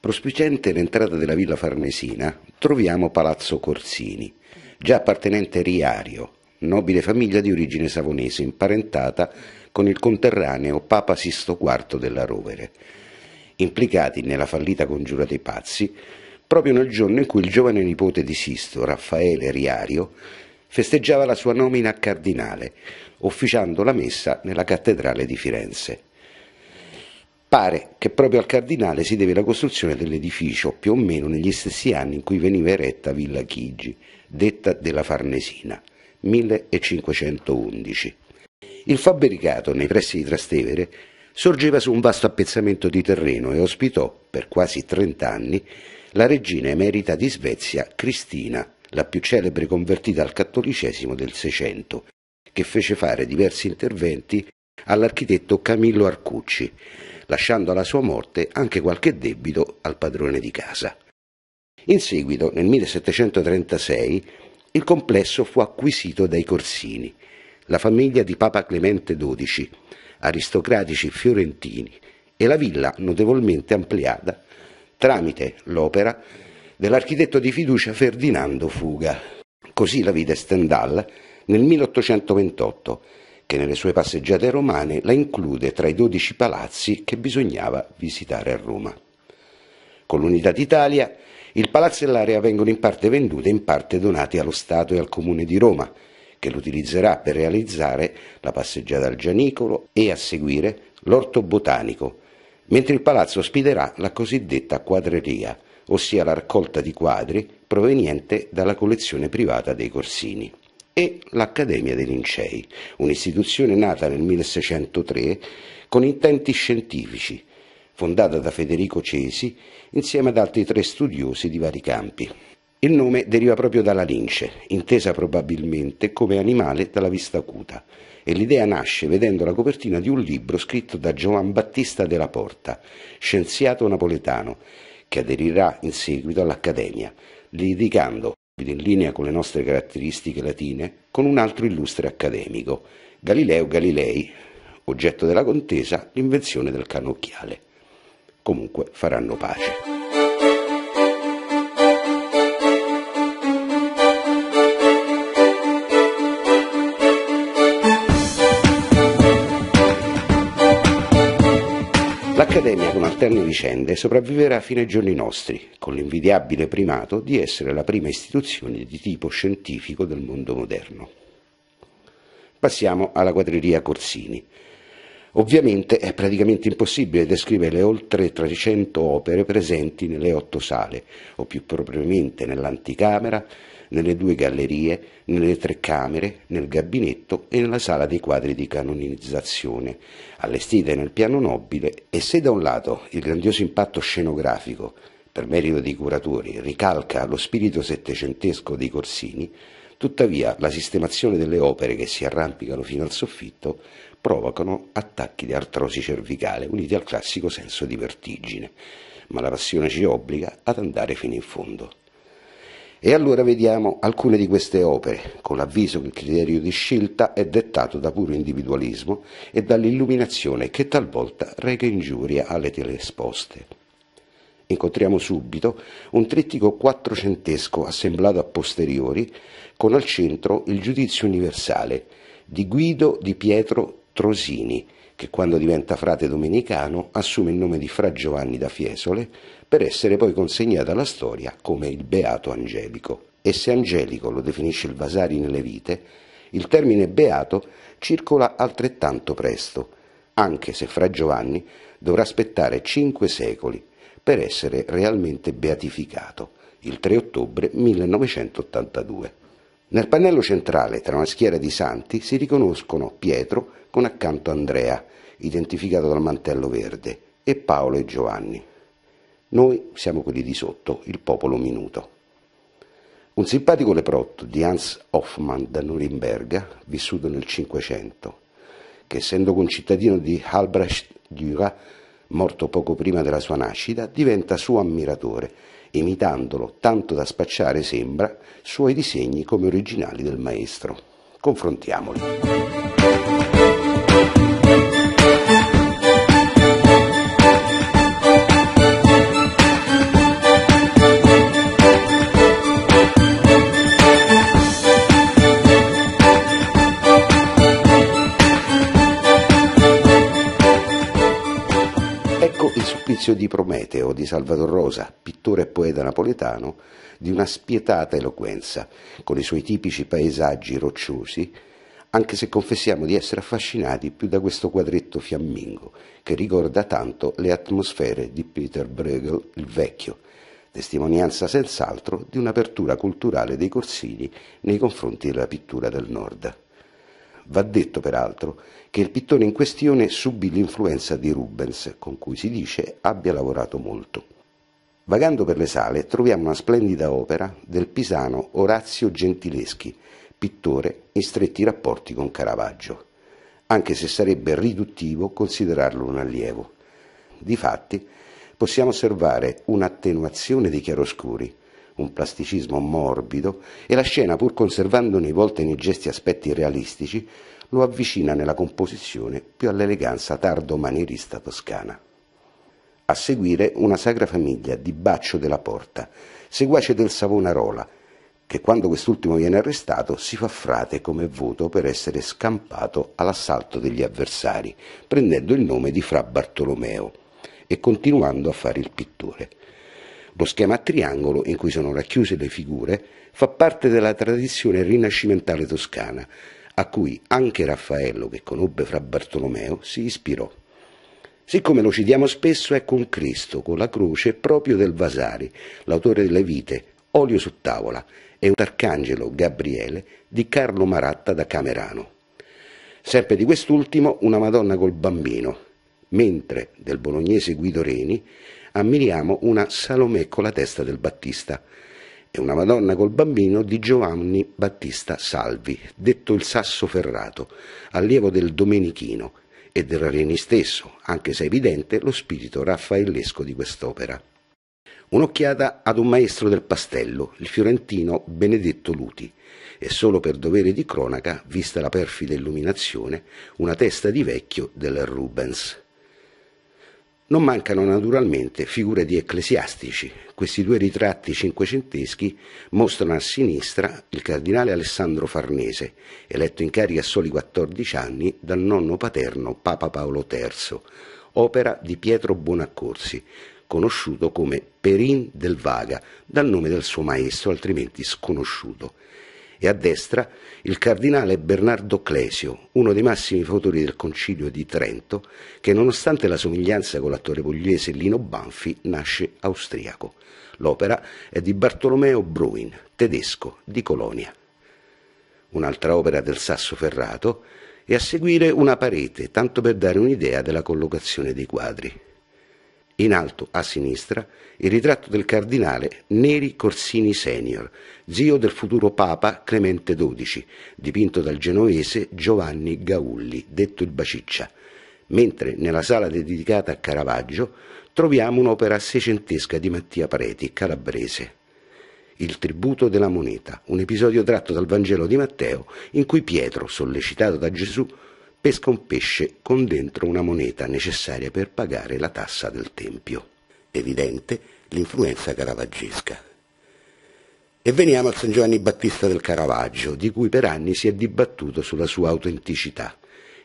Prospiciente l'entrata della Villa Farnesina troviamo Palazzo Corsini, già appartenente Riario, nobile famiglia di origine savonese imparentata con il conterraneo Papa Sisto IV della Rovere, implicati nella fallita congiura dei pazzi proprio nel giorno in cui il giovane nipote di Sisto, Raffaele Riario, festeggiava la sua nomina a cardinale, officiando la messa nella cattedrale di Firenze. Pare che proprio al cardinale si deve la costruzione dell'edificio, più o meno negli stessi anni in cui veniva eretta Villa Chigi, detta della Farnesina, 1511. Il fabbricato, nei pressi di Trastevere, sorgeva su un vasto appezzamento di terreno e ospitò, per quasi 30 anni, la regina emerita di Svezia, Cristina, la più celebre convertita al cattolicesimo del Seicento, che fece fare diversi interventi all'architetto Camillo Arcucci, lasciando alla sua morte anche qualche debito al padrone di casa. In seguito, nel 1736, il complesso fu acquisito dai Corsini, la famiglia di Papa Clemente XII, aristocratici fiorentini, e la villa notevolmente ampliata tramite l'opera dell'architetto di fiducia Ferdinando Fuga. Così la vide Stendhal nel 1828 che nelle sue passeggiate romane la include tra i dodici palazzi che bisognava visitare a Roma. Con l'Unità d'Italia il palazzo e l'area vengono in parte vendute e in parte donate allo Stato e al Comune di Roma, che lo utilizzerà per realizzare la passeggiata al Gianicolo e a seguire l'orto botanico, mentre il palazzo ospiterà la cosiddetta quadreria, ossia la raccolta di quadri proveniente dalla collezione privata dei Corsini e l'Accademia dei Lincei, un'istituzione nata nel 1603 con intenti scientifici, fondata da Federico Cesi insieme ad altri tre studiosi di vari campi. Il nome deriva proprio dalla lince, intesa probabilmente come animale dalla vista acuta, e l'idea nasce vedendo la copertina di un libro scritto da Giovan Battista della Porta, scienziato napoletano, che aderirà in seguito all'Accademia, dedicando in linea con le nostre caratteristiche latine, con un altro illustre accademico, Galileo Galilei, oggetto della contesa l'invenzione del cannocchiale. Comunque faranno pace. L'Accademia, con alterne vicende, sopravviverà fino ai giorni nostri, con l'invidiabile primato di essere la prima istituzione di tipo scientifico del mondo moderno. Passiamo alla quadreria Corsini. Ovviamente è praticamente impossibile descrivere le oltre 300 opere presenti nelle otto sale, o più propriamente nell'anticamera, nelle due gallerie, nelle tre camere, nel gabinetto e nella sala dei quadri di canonizzazione, allestite nel piano nobile e se da un lato il grandioso impatto scenografico, per merito dei curatori, ricalca lo spirito settecentesco dei Corsini, tuttavia la sistemazione delle opere che si arrampicano fino al soffitto provocano attacchi di artrosi cervicale uniti al classico senso di vertigine, ma la passione ci obbliga ad andare fino in fondo. E allora vediamo alcune di queste opere, con l'avviso che il criterio di scelta è dettato da puro individualismo e dall'illuminazione che talvolta reca ingiuria alle tele esposte. Incontriamo subito un trittico quattrocentesco assemblato a posteriori, con al centro il giudizio universale di Guido di Pietro Trosini, che quando diventa frate domenicano assume il nome di Fra Giovanni da Fiesole, per essere poi consegnato alla storia come il Beato Angelico. E se Angelico lo definisce il Vasari nelle vite, il termine Beato circola altrettanto presto, anche se Fra Giovanni dovrà aspettare cinque secoli per essere realmente beatificato, il 3 ottobre 1982. Nel pannello centrale, tra una schiera di santi, si riconoscono Pietro con accanto Andrea, identificato dal mantello verde, e Paolo e Giovanni. Noi siamo quelli di sotto, il popolo minuto. Un simpatico leprotto di Hans Hoffmann da Norimberga, vissuto nel Cinquecento, che essendo concittadino di Albrecht Dürer, morto poco prima della sua nascita, diventa suo ammiratore imitandolo tanto da spacciare, sembra, suoi disegni come originali del maestro. Confrontiamoli. L'Orazio di Prometeo di Salvador Rosa, pittore e poeta napoletano, di una spietata eloquenza, con i suoi tipici paesaggi rocciosi, anche se confessiamo di essere affascinati più da questo quadretto fiammingo, che ricorda tanto le atmosfere di Peter Bruegel il Vecchio, testimonianza senz'altro di un'apertura culturale dei corsini nei confronti della pittura del Nord. Va detto peraltro che il pittore in questione subì l'influenza di Rubens, con cui si dice abbia lavorato molto. Vagando per le sale troviamo una splendida opera del pisano Orazio Gentileschi, pittore in stretti rapporti con Caravaggio, anche se sarebbe riduttivo considerarlo un allievo. Difatti, possiamo osservare un'attenuazione dei chiaroscuri, un plasticismo morbido, e la scena, pur conservando nei volti e nei gesti aspetti realistici, lo avvicina nella composizione più all'eleganza tardo-manierista toscana. A seguire una sagra famiglia di Baccio della Porta, seguace del Savonarola, che quando quest'ultimo viene arrestato si fa frate come voto per essere scampato all'assalto degli avversari, prendendo il nome di Fra Bartolomeo e continuando a fare il pittore. Lo schema a triangolo, in cui sono racchiuse le figure, fa parte della tradizione rinascimentale toscana, a cui anche Raffaello, che conobbe fra Bartolomeo, si ispirò. Siccome lo citiamo spesso, è con Cristo, con la croce proprio del Vasari, l'autore delle vite, Olio su tavola, e un arcangelo Gabriele di Carlo Maratta da Camerano. Sempre di quest'ultimo una Madonna col bambino, mentre del bolognese Guido Reni ammiriamo una Salomè con la testa del Battista e una Madonna col bambino di Giovanni Battista Salvi, detto il Sasso Ferrato, allievo del Domenichino e del Reni stesso, anche se è evidente lo spirito raffaellesco di quest'opera. Un'occhiata ad un maestro del pastello, il fiorentino Benedetto Luti, e solo per dovere di cronaca, vista la perfida illuminazione, una testa di vecchio del Rubens. Non mancano naturalmente figure di ecclesiastici. Questi due ritratti cinquecenteschi mostrano a sinistra il cardinale Alessandro Farnese, eletto in carica a soli 14 anni dal nonno paterno Papa Paolo III, opera di Pietro Buonaccorsi, conosciuto come Perin del Vaga, dal nome del suo maestro altrimenti sconosciuto e a destra il cardinale Bernardo Clesio, uno dei massimi fautori del concilio di Trento, che nonostante la somiglianza con l'attore pugliese Lino Banfi nasce austriaco. L'opera è di Bartolomeo Bruin, tedesco di Colonia. Un'altra opera del Sasso Ferrato e a seguire una parete, tanto per dare un'idea della collocazione dei quadri in alto a sinistra il ritratto del cardinale Neri Corsini Senior, zio del futuro Papa Clemente XII, dipinto dal genovese Giovanni Gaulli, detto il Baciccia, mentre nella sala dedicata a Caravaggio troviamo un'opera seicentesca di Mattia Preti, calabrese. Il tributo della moneta, un episodio tratto dal Vangelo di Matteo in cui Pietro, sollecitato da Gesù, pesca un pesce con dentro una moneta necessaria per pagare la tassa del Tempio. Evidente l'influenza caravaggesca. E veniamo al San Giovanni Battista del Caravaggio, di cui per anni si è dibattuto sulla sua autenticità.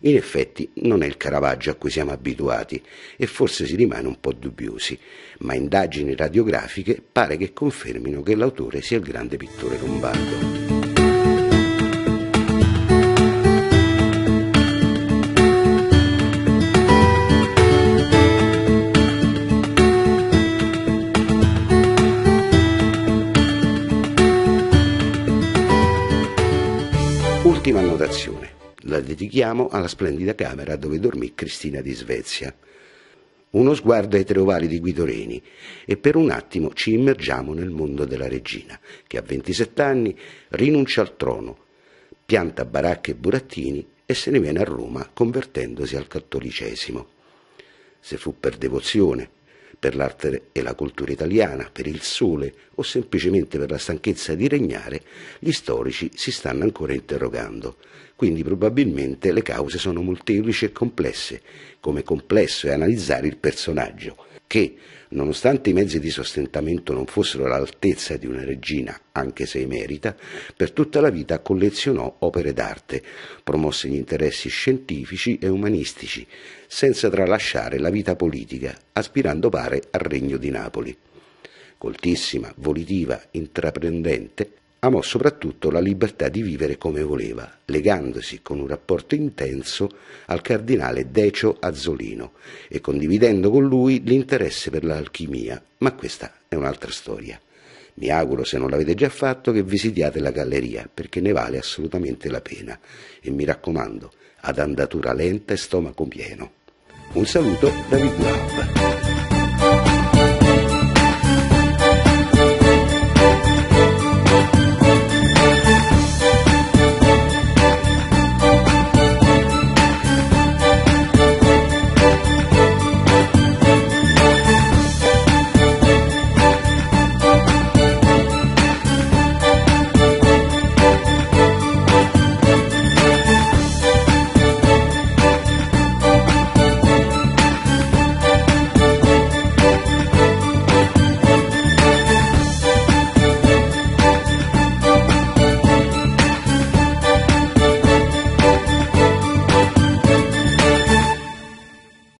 In effetti non è il Caravaggio a cui siamo abituati e forse si rimane un po' dubbiosi, ma indagini radiografiche pare che confermino che l'autore sia il grande pittore lombardo. Ultima annotazione. La dedichiamo alla splendida camera dove dormì Cristina di Svezia. Uno sguardo ai tre ovali di Guido Reni e per un attimo ci immergiamo nel mondo della regina, che a 27 anni rinuncia al trono, pianta baracche e burattini e se ne viene a Roma convertendosi al cattolicesimo. Se fu per devozione, per l'arte e la cultura italiana, per il sole o semplicemente per la stanchezza di regnare, gli storici si stanno ancora interrogando. Quindi probabilmente le cause sono molteplici e complesse, come complesso è analizzare il personaggio che, nonostante i mezzi di sostentamento non fossero all'altezza di una regina, anche se emerita, per tutta la vita collezionò opere d'arte, promosse gli interessi scientifici e umanistici, senza tralasciare la vita politica, aspirando pare al regno di Napoli. Coltissima, volitiva, intraprendente, amò soprattutto la libertà di vivere come voleva, legandosi con un rapporto intenso al cardinale Decio Azzolino e condividendo con lui l'interesse per l'alchimia, ma questa è un'altra storia. Mi auguro, se non l'avete già fatto, che visitiate la galleria, perché ne vale assolutamente la pena. E mi raccomando, ad andatura lenta e stomaco pieno. Un saluto da Big